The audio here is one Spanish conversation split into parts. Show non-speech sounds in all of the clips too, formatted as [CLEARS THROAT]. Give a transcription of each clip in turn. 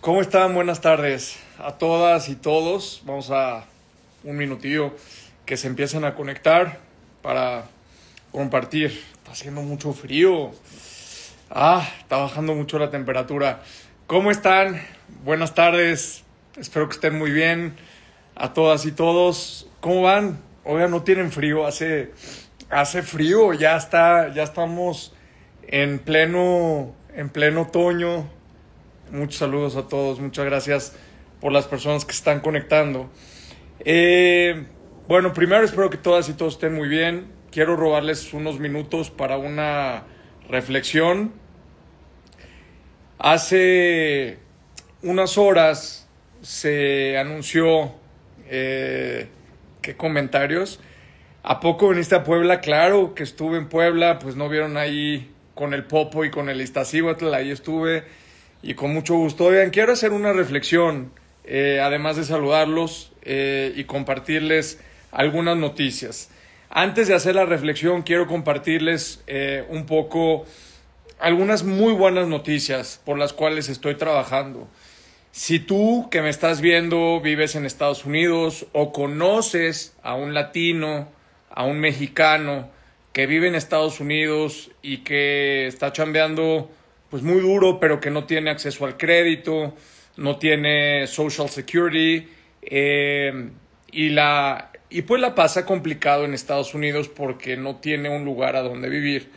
¿Cómo están? Buenas tardes a todas y todos. Vamos a un minutillo que se empiecen a conectar para compartir. Está haciendo mucho frío. Ah, está bajando mucho la temperatura. ¿Cómo están? Buenas tardes. Espero que estén muy bien a todas y todos. ¿Cómo van? Oigan, no tienen frío, hace hace frío, ya está ya estamos en pleno en pleno otoño Muchos saludos a todos, muchas gracias por las personas que están conectando. Eh, bueno, primero espero que todas y todos estén muy bien. Quiero robarles unos minutos para una reflexión. Hace unas horas se anunció eh, qué comentarios. ¿A poco viniste a Puebla? Claro que estuve en Puebla, pues no vieron ahí con el Popo y con el Iztaccíhuatl, ahí estuve. Y con mucho gusto. Oigan, quiero hacer una reflexión, eh, además de saludarlos eh, y compartirles algunas noticias. Antes de hacer la reflexión, quiero compartirles eh, un poco algunas muy buenas noticias por las cuales estoy trabajando. Si tú que me estás viendo vives en Estados Unidos o conoces a un latino, a un mexicano que vive en Estados Unidos y que está chambeando pues muy duro, pero que no tiene acceso al crédito, no tiene social security eh, y la y pues la pasa complicado en Estados Unidos porque no tiene un lugar a donde vivir.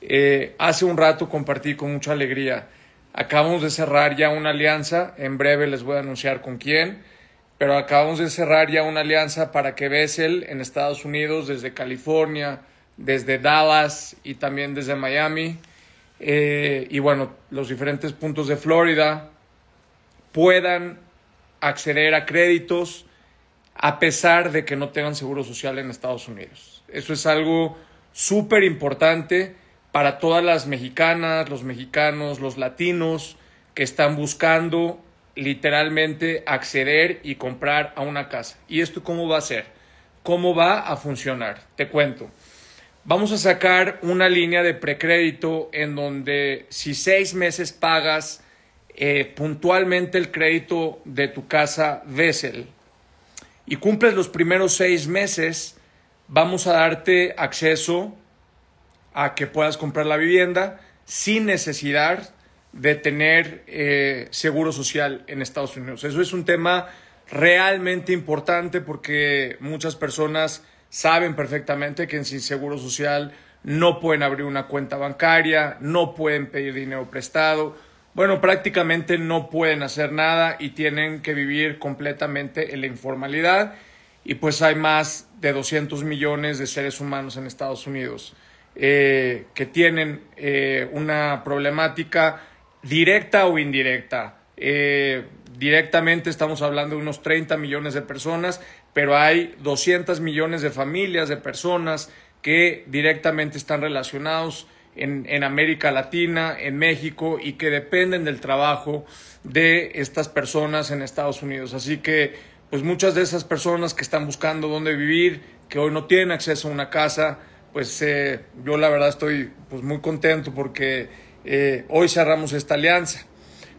Eh, hace un rato compartí con mucha alegría. Acabamos de cerrar ya una alianza, en breve les voy a anunciar con quién, pero acabamos de cerrar ya una alianza para que Bessel en Estados Unidos, desde California, desde Dallas y también desde Miami, eh, y bueno, los diferentes puntos de Florida puedan acceder a créditos a pesar de que no tengan seguro social en Estados Unidos. Eso es algo súper importante para todas las mexicanas, los mexicanos, los latinos que están buscando literalmente acceder y comprar a una casa. ¿Y esto cómo va a ser? ¿Cómo va a funcionar? Te cuento. Vamos a sacar una línea de precrédito en donde si seis meses pagas eh, puntualmente el crédito de tu casa Vessel y cumples los primeros seis meses, vamos a darte acceso a que puedas comprar la vivienda sin necesidad de tener eh, seguro social en Estados Unidos. Eso es un tema realmente importante porque muchas personas saben perfectamente que sin seguro social no pueden abrir una cuenta bancaria, no pueden pedir dinero prestado, bueno, prácticamente no pueden hacer nada y tienen que vivir completamente en la informalidad y pues hay más de 200 millones de seres humanos en Estados Unidos eh, que tienen eh, una problemática directa o indirecta. Eh, directamente estamos hablando de unos 30 millones de personas pero hay 200 millones de familias, de personas que directamente están relacionados en, América Latina, en México y que dependen del trabajo de estas personas en Estados Unidos. Así que, pues muchas de esas personas que están buscando dónde vivir, que hoy no tienen acceso a una casa, pues eh, yo la verdad estoy pues, muy contento porque eh, hoy cerramos esta alianza.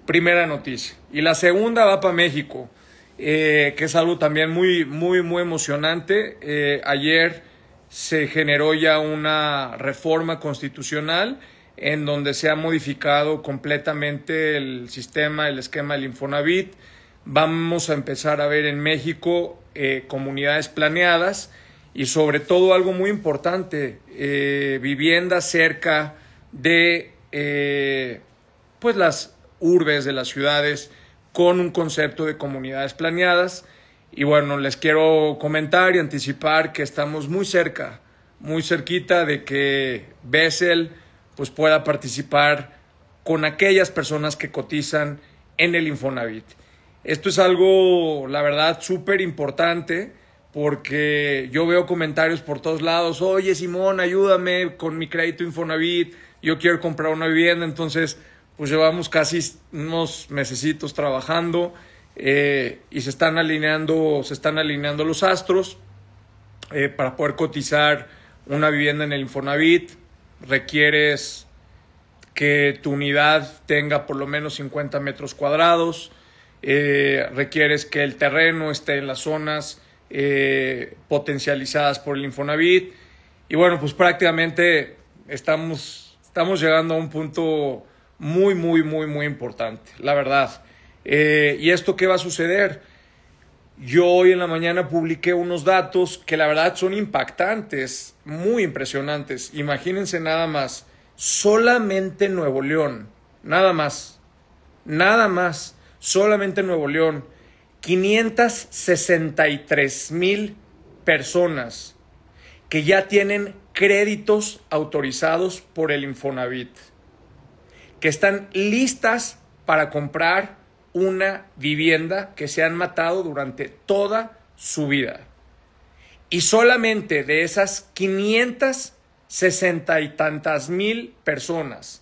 Primera noticia. Y la segunda va para México. Eh, que es algo también muy, muy, muy emocionante. Eh, ayer se generó ya una reforma constitucional en donde se ha modificado completamente el sistema, el esquema del Infonavit. Vamos a empezar a ver en México eh, comunidades planeadas y sobre todo algo muy importante, vivienda cerca de pues las urbes de las ciudades, con un concepto de comunidades planeadas. Y bueno, les quiero comentar y anticipar que estamos muy cerca, muy cerquita de que Bessel pues, pueda participar con aquellas personas que cotizan en el Infonavit. Esto es algo, la verdad, súper importante porque yo veo comentarios por todos lados, oye Simón, ayúdame con mi crédito Infonavit, yo quiero comprar una vivienda, entonces pues llevamos casi unos mesecitos trabajando eh, y se están alineando, se están alineando los astros eh, para poder cotizar una vivienda en el Infonavit. Requieres que tu unidad tenga por lo menos 50 metros cuadrados. Eh, requieres que el terreno esté en las zonas potencializadas por el Infonavit. Y bueno, pues prácticamente estamos, estamos llegando a un punto muy, muy, muy, muy importante, la verdad. Eh, ¿Y esto qué va a suceder? Yo hoy en la mañana publiqué unos datos que la verdad son impactantes, muy impresionantes. Imagínense nada más, solamente Nuevo León, nada más, nada más, solamente Nuevo León, 563 mil personas que ya tienen créditos autorizados por el Infonavit que están listas para comprar una vivienda que se han matado durante toda su vida. Y solamente de esas 560 y tantas mil personas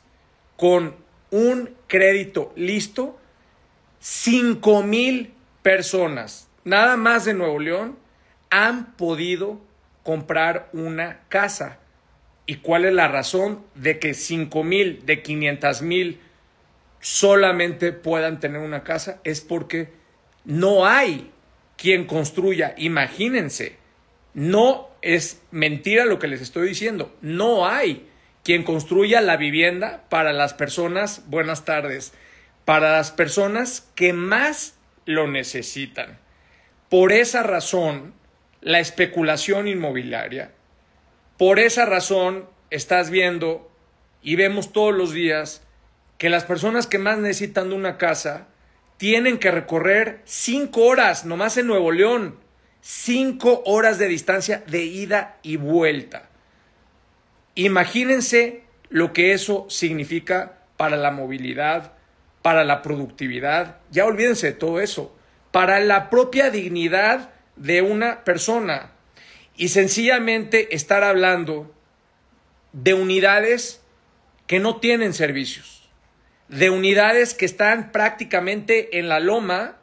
con un crédito listo, cinco mil personas, nada más de Nuevo León, han podido comprar una casa y cuál es la razón de que 5 mil, de 500 mil solamente puedan tener una casa, es porque no hay quien construya. Imagínense, no es mentira lo que les estoy diciendo, no hay quien construya la vivienda para las personas, buenas tardes, para las personas que más lo necesitan. Por esa razón, la especulación inmobiliaria por esa razón estás viendo y vemos todos los días que las personas que más necesitan de una casa tienen que recorrer cinco horas, nomás en Nuevo León, cinco horas de distancia de ida y vuelta. Imagínense lo que eso significa para la movilidad, para la productividad, ya olvídense de todo eso, para la propia dignidad de una persona y sencillamente estar hablando de unidades que no tienen servicios, de unidades que están prácticamente en la loma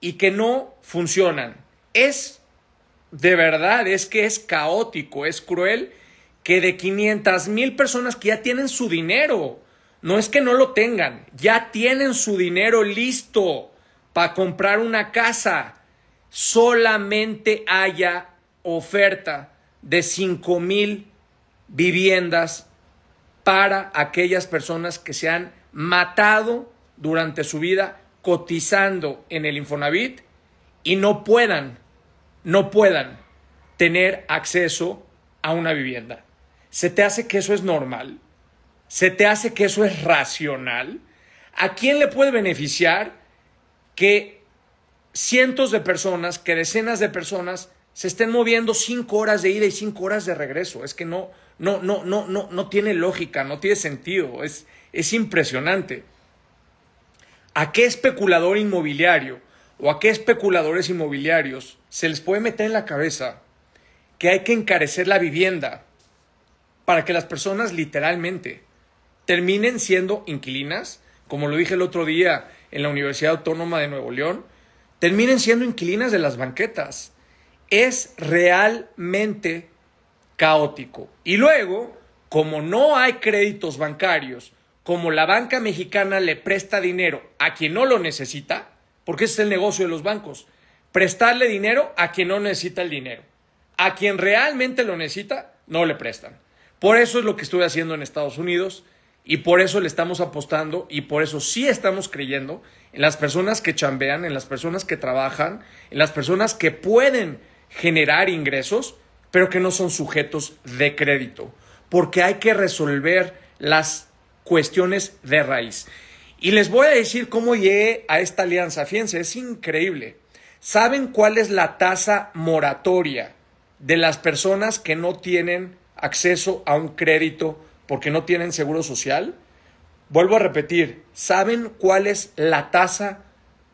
y que no funcionan. Es de verdad, es que es caótico, es cruel que de 500 mil personas que ya tienen su dinero, no es que no lo tengan, ya tienen su dinero listo para comprar una casa, solamente haya oferta de 5 mil viviendas para aquellas personas que se han matado durante su vida cotizando en el Infonavit y no puedan, no puedan tener acceso a una vivienda. ¿Se te hace que eso es normal? ¿Se te hace que eso es racional? ¿A quién le puede beneficiar que cientos de personas, que decenas de personas se estén moviendo cinco horas de ida y cinco horas de regreso. Es que no, no, no, no, no, no tiene lógica, no tiene sentido. Es, es impresionante. ¿A qué especulador inmobiliario o a qué especuladores inmobiliarios se les puede meter en la cabeza que hay que encarecer la vivienda para que las personas literalmente terminen siendo inquilinas? Como lo dije el otro día en la Universidad Autónoma de Nuevo León, terminen siendo inquilinas de las banquetas es realmente caótico. Y luego, como no hay créditos bancarios, como la banca mexicana le presta dinero a quien no lo necesita, porque ese es el negocio de los bancos, prestarle dinero a quien no necesita el dinero. A quien realmente lo necesita, no le prestan. Por eso es lo que estuve haciendo en Estados Unidos y por eso le estamos apostando y por eso sí estamos creyendo en las personas que chambean, en las personas que trabajan, en las personas que pueden generar ingresos, pero que no son sujetos de crédito, porque hay que resolver las cuestiones de raíz. Y les voy a decir cómo llegué a esta alianza. Fíjense, es increíble. ¿Saben cuál es la tasa moratoria de las personas que no tienen acceso a un crédito porque no tienen seguro social? Vuelvo a repetir, ¿saben cuál es la tasa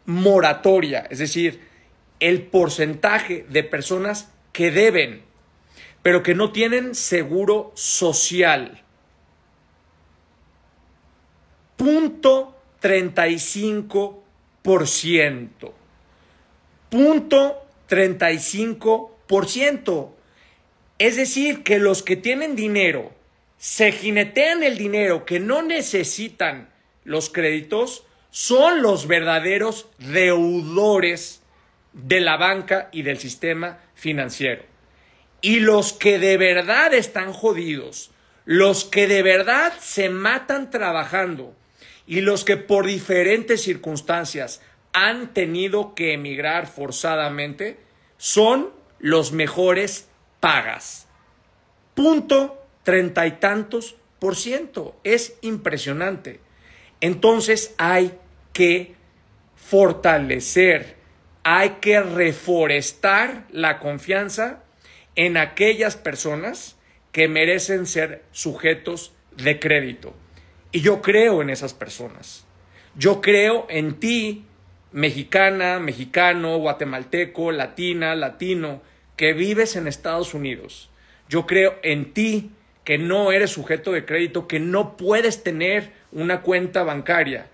moratoria? Es decir, el porcentaje de personas que deben, pero que no tienen seguro social. Punto 35%. Punto 35%. Es decir, que los que tienen dinero se jinetean el dinero que no necesitan los créditos son los verdaderos deudores de la banca y del sistema financiero. Y los que de verdad están jodidos, los que de verdad se matan trabajando y los que por diferentes circunstancias han tenido que emigrar forzadamente, son los mejores pagas. Punto treinta y tantos por ciento. Es impresionante. Entonces hay que fortalecer hay que reforestar la confianza en aquellas personas que merecen ser sujetos de crédito. Y yo creo en esas personas. Yo creo en ti, mexicana, mexicano, guatemalteco, latina, latino, que vives en Estados Unidos. Yo creo en ti, que no eres sujeto de crédito, que no puedes tener una cuenta bancaria,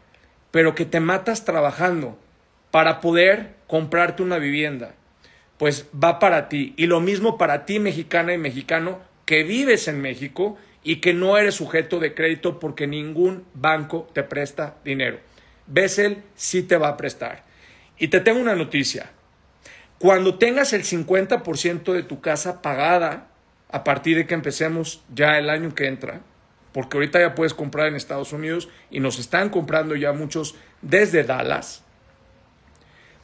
pero que te matas trabajando, para poder comprarte una vivienda. Pues va para ti. Y lo mismo para ti, mexicana y mexicano, que vives en México y que no eres sujeto de crédito porque ningún banco te presta dinero. Bessel sí te va a prestar. Y te tengo una noticia. Cuando tengas el 50% de tu casa pagada, a partir de que empecemos ya el año que entra, porque ahorita ya puedes comprar en Estados Unidos y nos están comprando ya muchos desde Dallas,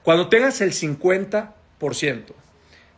cuando tengas el 50%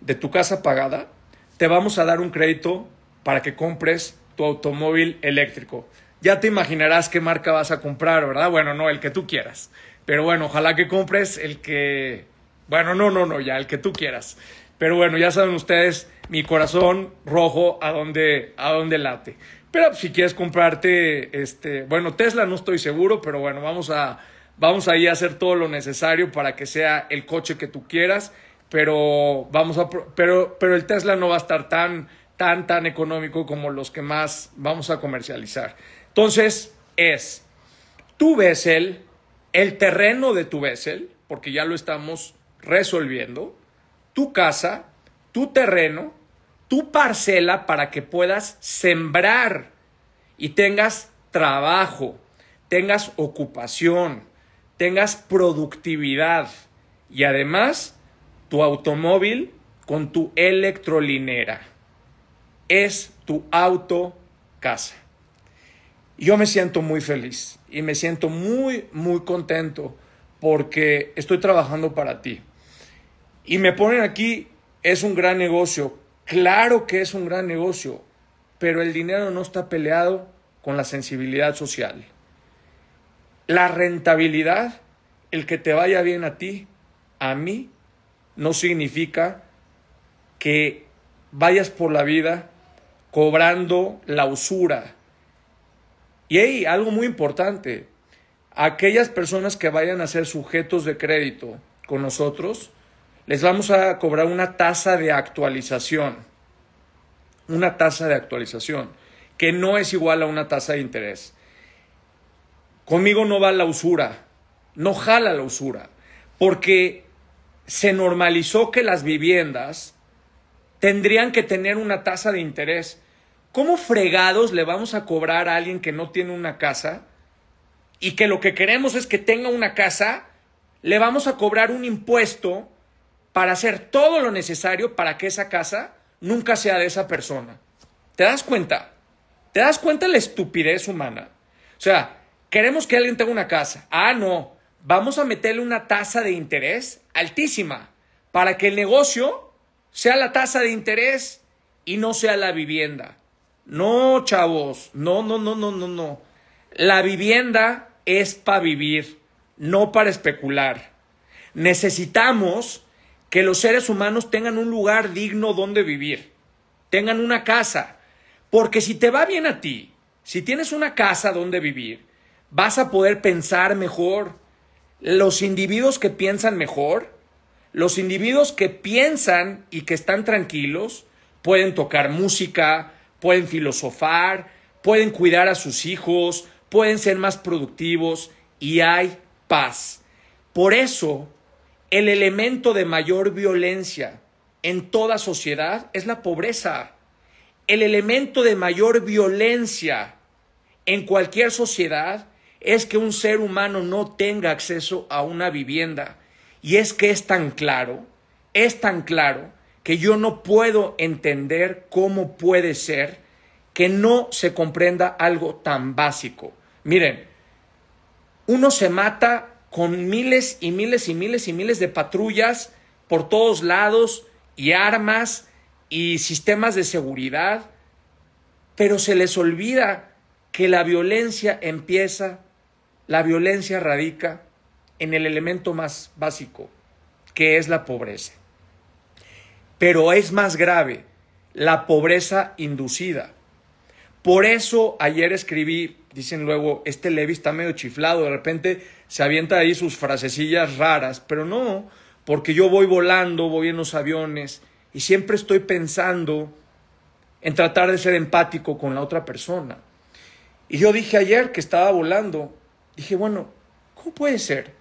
de tu casa pagada, te vamos a dar un crédito para que compres tu automóvil eléctrico. Ya te imaginarás qué marca vas a comprar, ¿verdad? Bueno, no, el que tú quieras. Pero bueno, ojalá que compres el que... Bueno, no, no, no, ya, el que tú quieras. Pero bueno, ya saben ustedes, mi corazón rojo a dónde, a dónde late. Pero si quieres comprarte, este, bueno, Tesla no estoy seguro, pero bueno, vamos a, Vamos ahí a hacer todo lo necesario para que sea el coche que tú quieras, pero, vamos a, pero, el Tesla no va a estar tan, tan, tan económico como los que más vamos a comercializar. Entonces, es tu vessel, el terreno de tu vessel, porque ya lo estamos resolviendo, tu casa, tu terreno, tu parcela para que puedas sembrar y tengas trabajo, tengas ocupación, tengas productividad y además tu automóvil con tu electrolinera. Es tu auto casa. Yo me siento muy feliz y me siento muy, muy contento porque estoy trabajando para ti. Y me ponen aquí, es un gran negocio. Claro que es un gran negocio, pero el dinero no está peleado con la sensibilidad social. La rentabilidad, el que te vaya bien a ti, a mí, no significa que vayas por la vida cobrando la usura. Y ahí, algo muy importante, aquellas personas que vayan a ser sujetos de crédito con nosotros, les vamos a cobrar una tasa de actualización. Una tasa de actualización, que no es igual a una tasa de interés. Conmigo no va la usura, no jala la usura, porque se normalizó que las viviendas tendrían que tener una tasa de interés. ¿Cómo fregados le vamos a cobrar a alguien que no tiene una casa y que lo que queremos es que tenga una casa? Le vamos a cobrar un impuesto para hacer todo lo necesario para que esa casa nunca sea de esa persona. ¿Te das cuenta? ¿Te das cuenta la estupidez humana? O sea, Queremos que alguien tenga una casa. Ah, no. Vamos a meterle una tasa de interés altísima para que el negocio sea la tasa de interés y no sea la vivienda. No, chavos. No, no, no, no, no, no. La vivienda es para vivir, no para especular. Necesitamos que los seres humanos tengan un lugar digno donde vivir, tengan una casa. Porque si te va bien a ti, si tienes una casa donde vivir, vas a poder pensar mejor. Los individuos que piensan mejor, los individuos que piensan y que están tranquilos, pueden tocar música, pueden filosofar, pueden cuidar a sus hijos, pueden ser más productivos y hay paz. Por eso, el elemento de mayor violencia en toda sociedad es la pobreza. El elemento de mayor violencia en cualquier sociedad es que un ser humano no tenga acceso a una vivienda. Y es que es tan claro, es tan claro que yo no puedo entender cómo puede ser que no se comprenda algo tan básico. Miren, uno se mata con miles y miles y miles y miles de patrullas por todos lados y armas y sistemas de seguridad, pero se les olvida que la violencia empieza la violencia radica en el elemento más básico, que es la pobreza. Pero es más grave la pobreza inducida. Por eso ayer escribí, dicen luego, este Levi está medio chiflado, de repente se avienta ahí sus frasecillas raras, pero no, porque yo voy volando, voy en los aviones y siempre estoy pensando en tratar de ser empático con la otra persona. Y yo dije ayer que estaba volando dije, bueno, ¿cómo puede ser?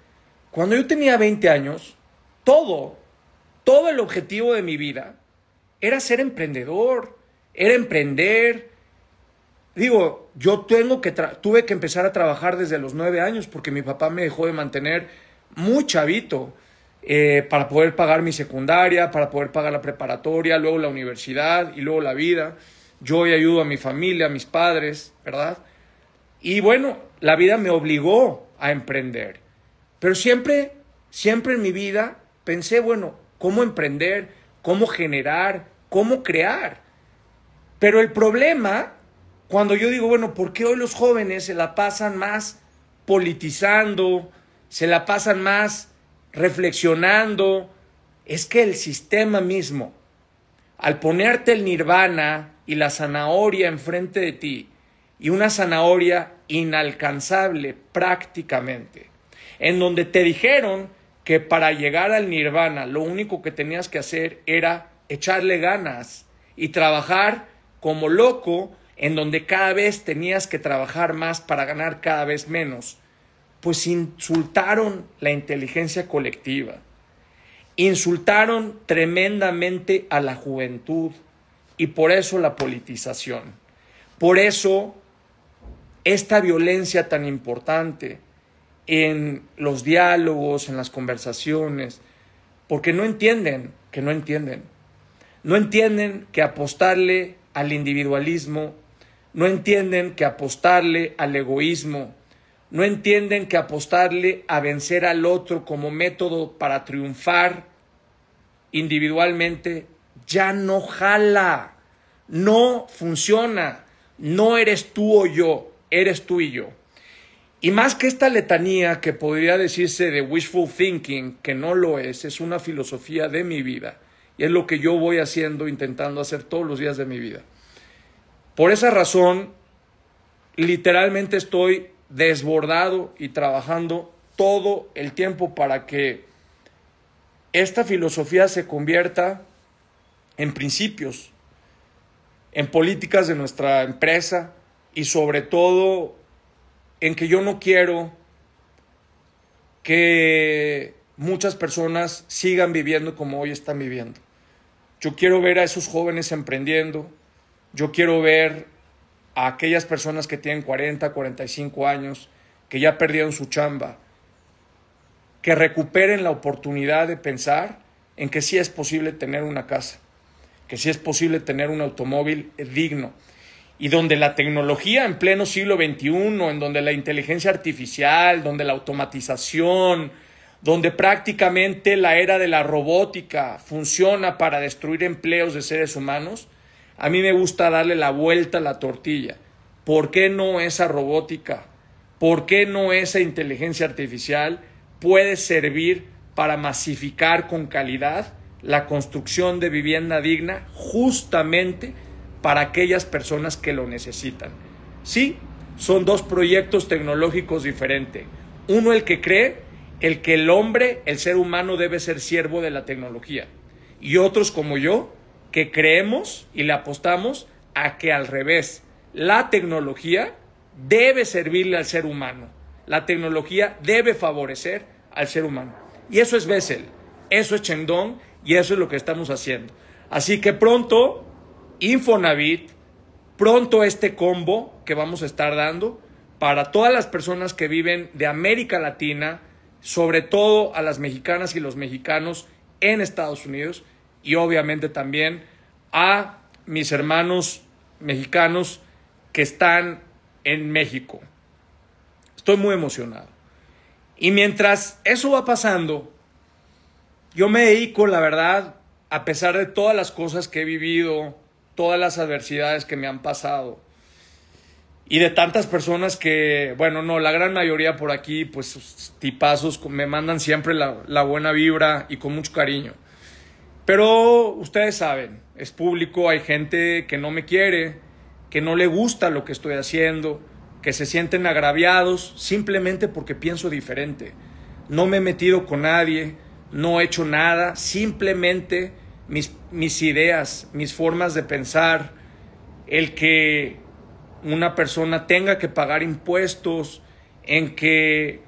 Cuando yo tenía 20 años, todo, todo el objetivo de mi vida era ser emprendedor, era emprender. Digo, yo tengo que tuve que empezar a trabajar desde los 9 años porque mi papá me dejó de mantener muy chavito eh, para poder pagar mi secundaria, para poder pagar la preparatoria, luego la universidad y luego la vida. Yo hoy ayudo a mi familia, a mis padres, ¿verdad? Y bueno, la vida me obligó a emprender. Pero siempre, siempre en mi vida pensé, bueno, ¿cómo emprender? ¿Cómo generar? ¿Cómo crear? Pero el problema, cuando yo digo, bueno, ¿por qué hoy los jóvenes se la pasan más politizando? ¿Se la pasan más reflexionando? Es que el sistema mismo, al ponerte el nirvana y la zanahoria enfrente de ti, y una zanahoria inalcanzable prácticamente, en donde te dijeron que para llegar al nirvana lo único que tenías que hacer era echarle ganas y trabajar como loco, en donde cada vez tenías que trabajar más para ganar cada vez menos, pues insultaron la inteligencia colectiva, insultaron tremendamente a la juventud y por eso la politización. Por eso esta violencia tan importante en los diálogos, en las conversaciones, porque no entienden que no entienden. No entienden que apostarle al individualismo, no entienden que apostarle al egoísmo, no entienden que apostarle a vencer al otro como método para triunfar individualmente ya no jala, no funciona, no eres tú o yo, eres tú y yo. Y más que esta letanía que podría decirse de wishful thinking, que no lo es, es una filosofía de mi vida. Y es lo que yo voy haciendo, intentando hacer todos los días de mi vida. Por esa razón, literalmente estoy desbordado y trabajando todo el tiempo para que esta filosofía se convierta en principios, en políticas de nuestra empresa, y sobre todo en que yo no quiero que muchas personas sigan viviendo como hoy están viviendo. Yo quiero ver a esos jóvenes emprendiendo, yo quiero ver a aquellas personas que tienen 40, 45 años, que ya perdieron su chamba, que recuperen la oportunidad de pensar en que sí es posible tener una casa, que sí es posible tener un automóvil digno, y donde la tecnología en pleno siglo XXI, en donde la inteligencia artificial, donde la automatización, donde prácticamente la era de la robótica funciona para destruir empleos de seres humanos, a mí me gusta darle la vuelta a la tortilla. ¿Por qué no esa robótica? ¿Por qué no esa inteligencia artificial puede servir para masificar con calidad la construcción de vivienda digna justamente para aquellas personas que lo necesitan. Sí, son dos proyectos tecnológicos diferentes. Uno el que cree, el que el hombre, el ser humano debe ser siervo de la tecnología. Y otros como yo, que creemos y le apostamos a que al revés, la tecnología debe servirle al ser humano. La tecnología debe favorecer al ser humano. Y eso es Bessel, eso es Chengdong, y eso es lo que estamos haciendo. Así que pronto Infonavit, pronto este combo que vamos a estar dando para todas las personas que viven de América Latina, sobre todo a las mexicanas y los mexicanos en Estados Unidos y obviamente también a mis hermanos mexicanos que están en México. Estoy muy emocionado. Y mientras eso va pasando, yo me dedico, la verdad, a pesar de todas las cosas que he vivido, todas las adversidades que me han pasado y de tantas personas que, bueno, no, la gran mayoría por aquí, pues tipazos, me mandan siempre la, buena vibra y con mucho cariño. Pero ustedes saben, es público, hay gente que no me quiere, que no le gusta lo que estoy haciendo, que se sienten agraviados simplemente porque pienso diferente. No me he metido con nadie, no he hecho nada, simplemente mis mis ideas, mis formas de pensar, el que una persona tenga que pagar impuestos, en que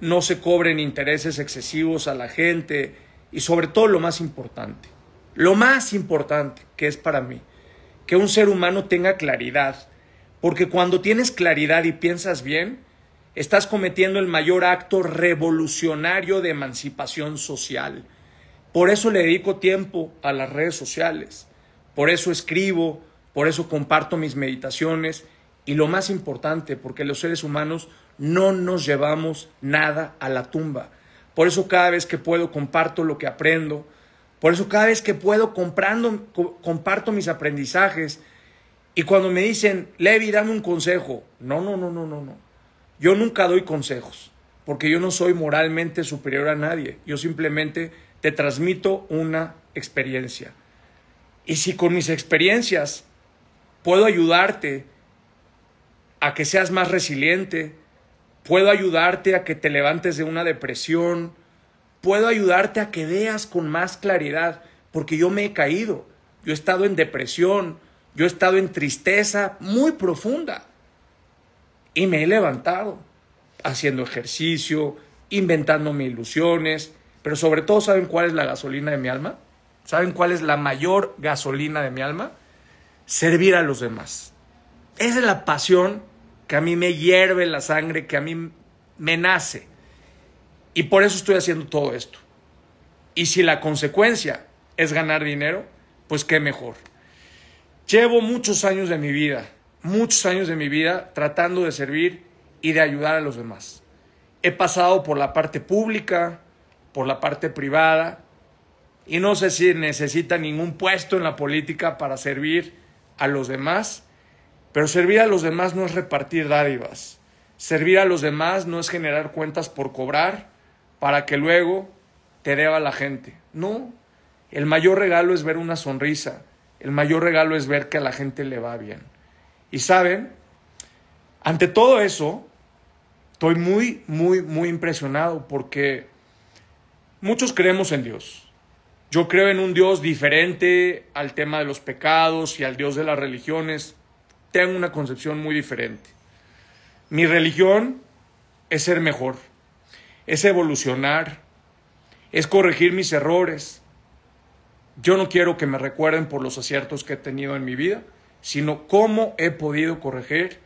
no se cobren intereses excesivos a la gente y sobre todo lo más importante, lo más importante que es para mí, que un ser humano tenga claridad, porque cuando tienes claridad y piensas bien, estás cometiendo el mayor acto revolucionario de emancipación social por eso le dedico tiempo a las redes sociales, por eso escribo, por eso comparto mis meditaciones y lo más importante, porque los seres humanos no nos llevamos nada a la tumba. Por eso cada vez que puedo comparto lo que aprendo, por eso cada vez que puedo comparto mis aprendizajes. Y cuando me dicen, Levi, dame un consejo. No, no, no, no, no, no. Yo nunca doy consejos, porque yo no soy moralmente superior a nadie. Yo simplemente te transmito una experiencia. Y si con mis experiencias puedo ayudarte a que seas más resiliente, puedo ayudarte a que te levantes de una depresión, puedo ayudarte a que veas con más claridad, porque yo me he caído, yo he estado en depresión, yo he estado en tristeza muy profunda y me he levantado haciendo ejercicio, inventándome ilusiones, pero sobre todo, ¿saben cuál es la gasolina de mi alma? ¿Saben cuál es la mayor gasolina de mi alma? Servir a los demás. Esa es la pasión que a mí me hierve la sangre, que a mí me nace. Y por eso estoy haciendo todo esto. Y si la consecuencia es ganar dinero, pues qué mejor. Llevo muchos años de mi vida, muchos años de mi vida tratando de servir y de ayudar a los demás. He pasado por la parte pública, por la parte privada y no sé si necesita ningún puesto en la política para servir a los demás, pero servir a los demás no es repartir dádivas, servir a los demás no es generar cuentas por cobrar para que luego te deba la gente, no, el mayor regalo es ver una sonrisa, el mayor regalo es ver que a la gente le va bien. Y saben, ante todo eso, estoy muy, muy, muy impresionado porque Muchos creemos en Dios. Yo creo en un Dios diferente al tema de los pecados y al Dios de las religiones. Tengo una concepción muy diferente. Mi religión es ser mejor, es evolucionar, es corregir mis errores. Yo no quiero que me recuerden por los aciertos que he tenido en mi vida, sino cómo he podido corregir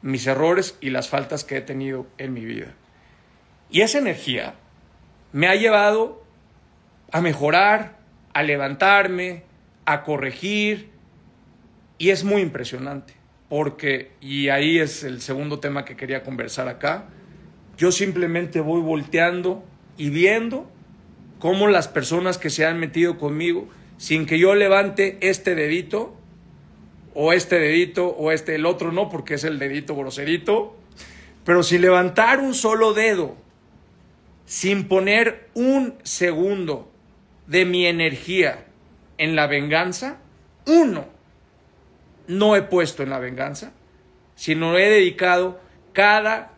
mis errores y las faltas que he tenido en mi vida. Y esa energía me ha llevado a mejorar, a levantarme, a corregir, y es muy impresionante, porque, y ahí es el segundo tema que quería conversar acá, yo simplemente voy volteando y viendo cómo las personas que se han metido conmigo, sin que yo levante este dedito, o este dedito, o este, el otro no, porque es el dedito groserito, pero si levantar un solo dedo sin poner un segundo de mi energía en la venganza, uno, no he puesto en la venganza, sino he dedicado cada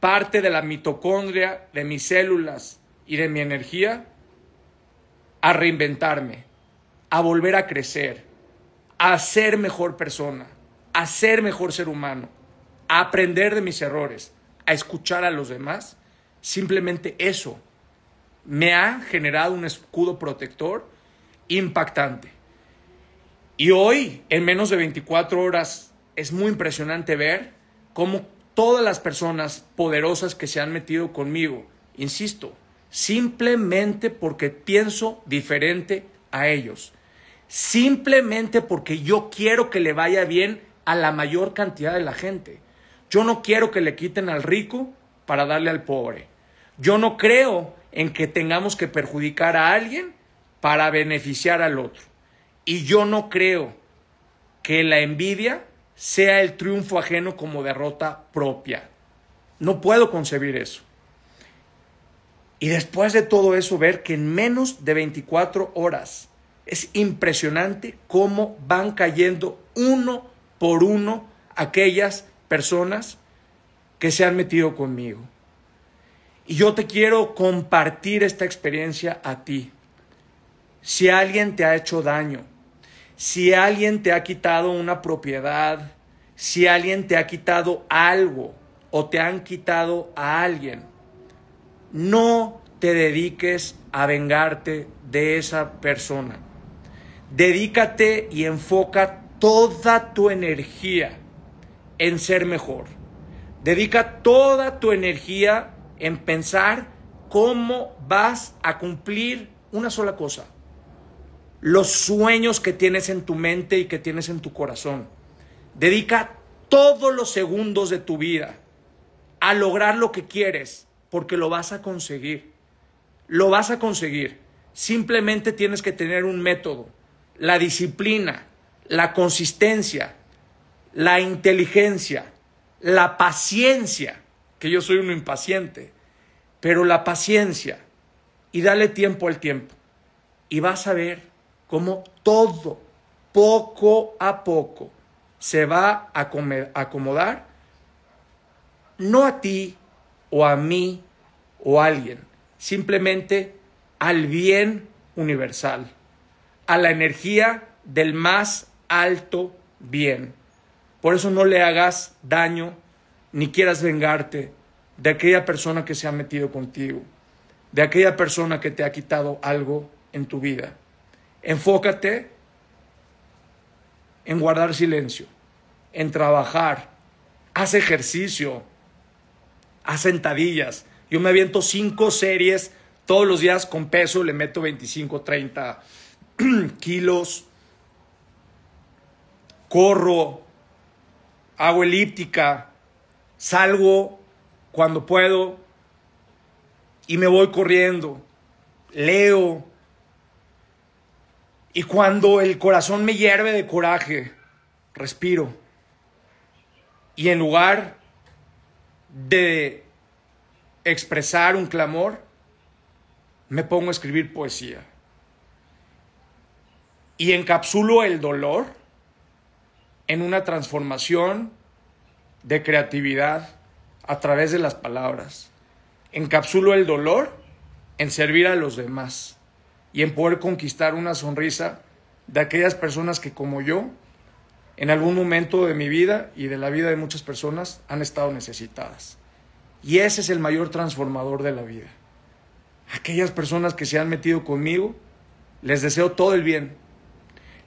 parte de la mitocondria, de mis células y de mi energía a reinventarme, a volver a crecer, a ser mejor persona, a ser mejor ser humano, a aprender de mis errores, a escuchar a los demás simplemente eso me ha generado un escudo protector impactante. Y hoy, en menos de 24 horas, es muy impresionante ver cómo todas las personas poderosas que se han metido conmigo, insisto, simplemente porque pienso diferente a ellos, simplemente porque yo quiero que le vaya bien a la mayor cantidad de la gente. Yo no quiero que le quiten al rico para darle al pobre. Yo no creo en que tengamos que perjudicar a alguien para beneficiar al otro. Y yo no creo que la envidia sea el triunfo ajeno como derrota propia. No puedo concebir eso. Y después de todo eso, ver que en menos de 24 horas es impresionante cómo van cayendo uno por uno aquellas personas que se han metido conmigo. Y yo te quiero compartir esta experiencia a ti. Si alguien te ha hecho daño, si alguien te ha quitado una propiedad, si alguien te ha quitado algo o te han quitado a alguien, no te dediques a vengarte de esa persona. Dedícate y enfoca toda tu energía en ser mejor. Dedica toda tu energía en pensar cómo vas a cumplir una sola cosa, los sueños que tienes en tu mente y que tienes en tu corazón. Dedica todos los segundos de tu vida a lograr lo que quieres, porque lo vas a conseguir. Lo vas a conseguir. Simplemente tienes que tener un método, la disciplina, la consistencia, la inteligencia, la paciencia, que yo soy un impaciente, pero la paciencia y dale tiempo al tiempo. Y vas a ver cómo todo, poco a poco, se va a acomodar, no a ti o a mí o a alguien, simplemente al bien universal, a la energía del más alto bien. Por eso no le hagas daño ni quieras vengarte de aquella persona que se ha metido contigo, de aquella persona que te ha quitado algo en tu vida. Enfócate en guardar silencio, en trabajar, haz ejercicio, haz sentadillas. Yo me aviento cinco series todos los días con peso, le meto 25, 30 [CLEARS THROAT] kilos, corro, hago elíptica, salgo cuando puedo y me voy corriendo, leo. Y cuando el corazón me hierve de coraje, respiro. Y en lugar de expresar un clamor, me pongo a escribir poesía. Y encapsulo el dolor en una transformación de creatividad a través de las palabras. Encapsulo el dolor en servir a los demás y en poder conquistar una sonrisa de aquellas personas que como yo, en algún momento de mi vida y de la vida de muchas personas, han estado necesitadas. Y ese es el mayor transformador de la vida. Aquellas personas que se han metido conmigo, les deseo todo el bien.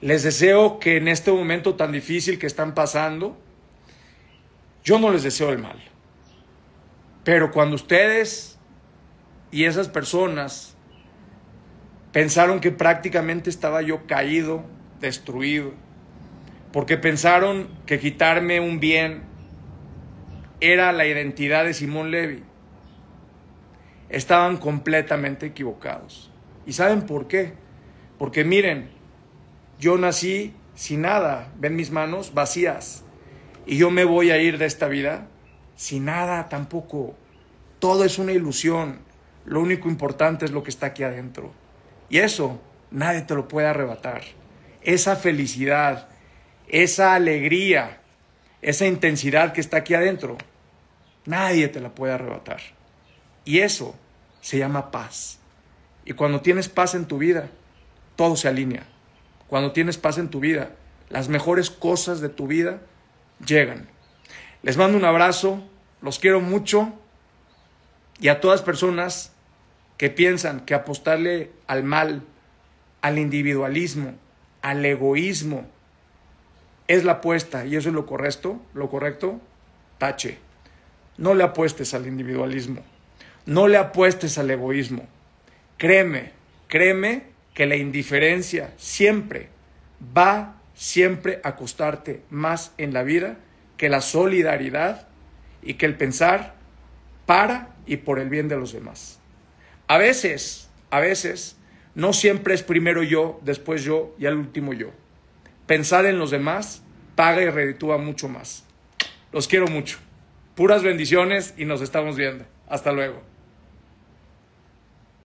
Les deseo que en este momento tan difícil que están pasando, yo no les deseo el mal. Pero cuando ustedes y esas personas pensaron que prácticamente estaba yo caído, destruido, porque pensaron que quitarme un bien era la identidad de Simón Levy, estaban completamente equivocados. ¿Y saben por qué? Porque miren, yo nací sin nada, ven mis manos vacías, y yo me voy a ir de esta vida si nada tampoco. Todo es una ilusión. Lo único importante es lo que está aquí adentro. Y eso nadie te lo puede arrebatar. Esa felicidad, esa alegría, esa intensidad que está aquí adentro, nadie te la puede arrebatar. Y eso se llama paz. Y cuando tienes paz en tu vida, todo se alinea. Cuando tienes paz en tu vida, las mejores cosas de tu vida llegan. Les mando un abrazo, los quiero mucho y a todas personas que piensan que apostarle al mal, al individualismo, al egoísmo es la apuesta y eso es lo correcto, lo correcto, tache. No le apuestes al individualismo, no le apuestes al egoísmo. Créeme, créeme que la indiferencia siempre va siempre a costarte más en la vida que la solidaridad y que el pensar para y por el bien de los demás. A veces, a veces, no siempre es primero yo, después yo y al último yo. Pensar en los demás paga y reditúa mucho más. Los quiero mucho. Puras bendiciones y nos estamos viendo. Hasta luego.